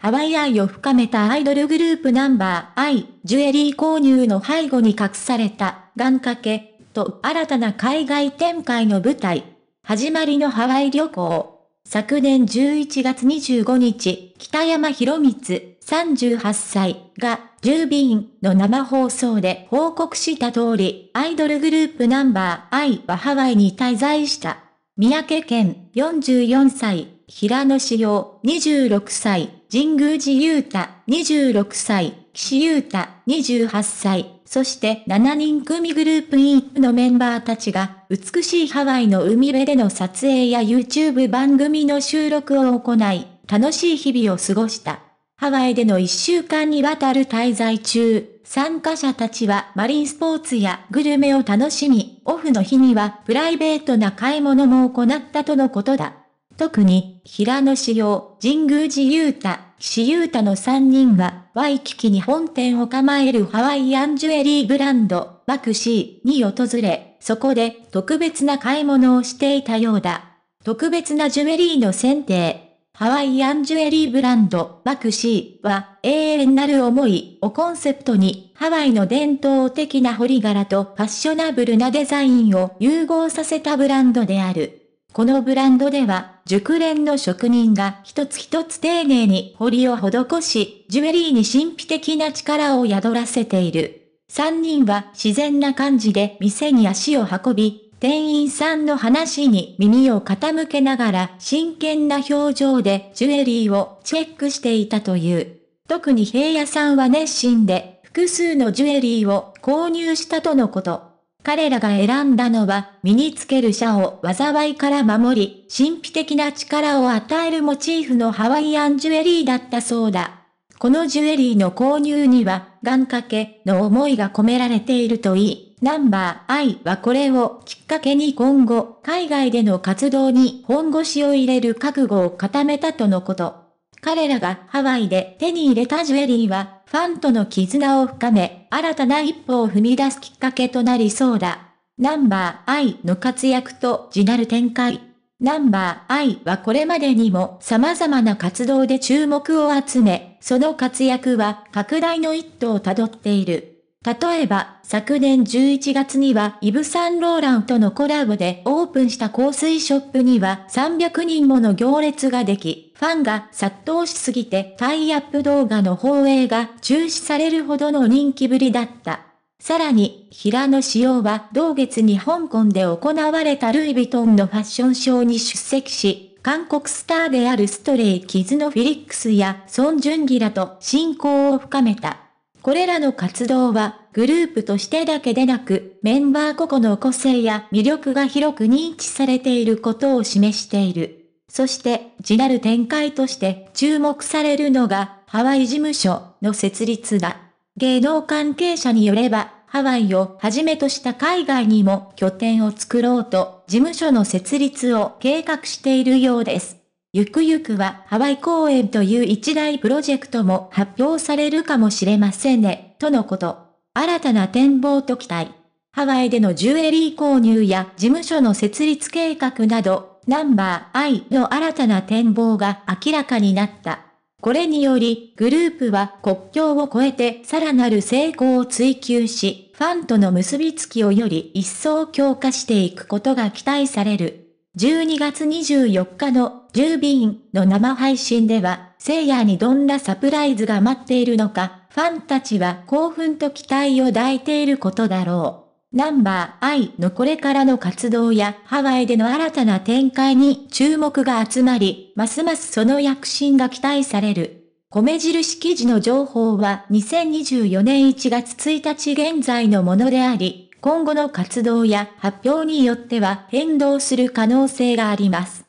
ハワイ愛を深めたアイドルグループナンバーイ、ジュエリー購入の背後に隠された、願掛け、と新たな海外展開の舞台。始まりのハワイ旅行。昨年11月25日、北山博光、38歳が、10便の生放送で報告した通り、アイドルグループナンバーイはハワイに滞在した。三宅県44歳、平野志陽26歳、神宮寺雄太26歳、岸優太28歳、そして7人組グループイプのメンバーたちが、美しいハワイの海辺での撮影や YouTube 番組の収録を行い、楽しい日々を過ごした。ハワイでの1週間にわたる滞在中、参加者たちはマリンスポーツやグルメを楽しみ、オフの日にはプライベートな買い物も行ったとのことだ。特に、平野志陽、神宮寺雄太、岸優太の3人は、ワイキキに本店を構えるハワイアンジュエリーブランド、バクシーに訪れ、そこで特別な買い物をしていたようだ。特別なジュエリーの選定。ハワイアンジュエリーブランド、バクシーは、永遠なる思いをコンセプトに、ハワイの伝統的な彫り柄とファッショナブルなデザインを融合させたブランドである。このブランドでは、熟練の職人が一つ一つ丁寧に彫りを施し、ジュエリーに神秘的な力を宿らせている。三人は自然な感じで店に足を運び、店員さんの話に耳を傾けながら真剣な表情でジュエリーをチェックしていたという。特に平野さんは熱心で複数のジュエリーを購入したとのこと。彼らが選んだのは、身につける者を災いから守り、神秘的な力を与えるモチーフのハワイアンジュエリーだったそうだ。このジュエリーの購入には、願掛けの思いが込められているといい、ナンバー I はこれをきっかけに今後、海外での活動に本腰を入れる覚悟を固めたとのこと。彼らがハワイで手に入れたジュエリーは、ファンとの絆を深め、新たな一歩を踏み出すきっかけとなりそうだ。ナンバー I の活躍と地なる展開。ナンバー I はこれまでにも様々な活動で注目を集め、その活躍は拡大の一途をたどっている。例えば、昨年11月にはイブ・サンローランとのコラボでオープンした香水ショップには300人もの行列ができ、ファンが殺到しすぎてタイアップ動画の放映が中止されるほどの人気ぶりだった。さらに、平野紫耀は同月に香港で行われたルイ・ヴィトンのファッションショーに出席し、韓国スターであるストレイ・キズのフィリックスやソン・ジュンギらと親交を深めた。これらの活動は、グループとしてだけでなく、メンバー個々の個性や魅力が広く認知されていることを示している。そして次なる展開として注目されるのがハワイ事務所の設立だ。芸能関係者によれば、ハワイをはじめとした海外にも拠点を作ろうと事務所の設立を計画しているようです。ゆくゆくはハワイ公演という一大プロジェクトも発表されるかもしれませんね、とのこと。新たな展望と期待。ハワイでのジュエリー購入や事務所の設立計画など、ナンバー I の新たな展望が明らかになった。これにより、グループは国境を越えてさらなる成功を追求し、ファンとの結びつきをより一層強化していくことが期待される。12月24日の10ビンの生配信では、聖夜にどんなサプライズが待っているのか、ファンたちは興奮と期待を抱いていることだろう。ナンバー I のこれからの活動やハワイでの新たな展開に注目が集まり、ますますその躍進が期待される。米印記事の情報は2024年1月1日現在のものであり、今後の活動や発表によっては変動する可能性があります。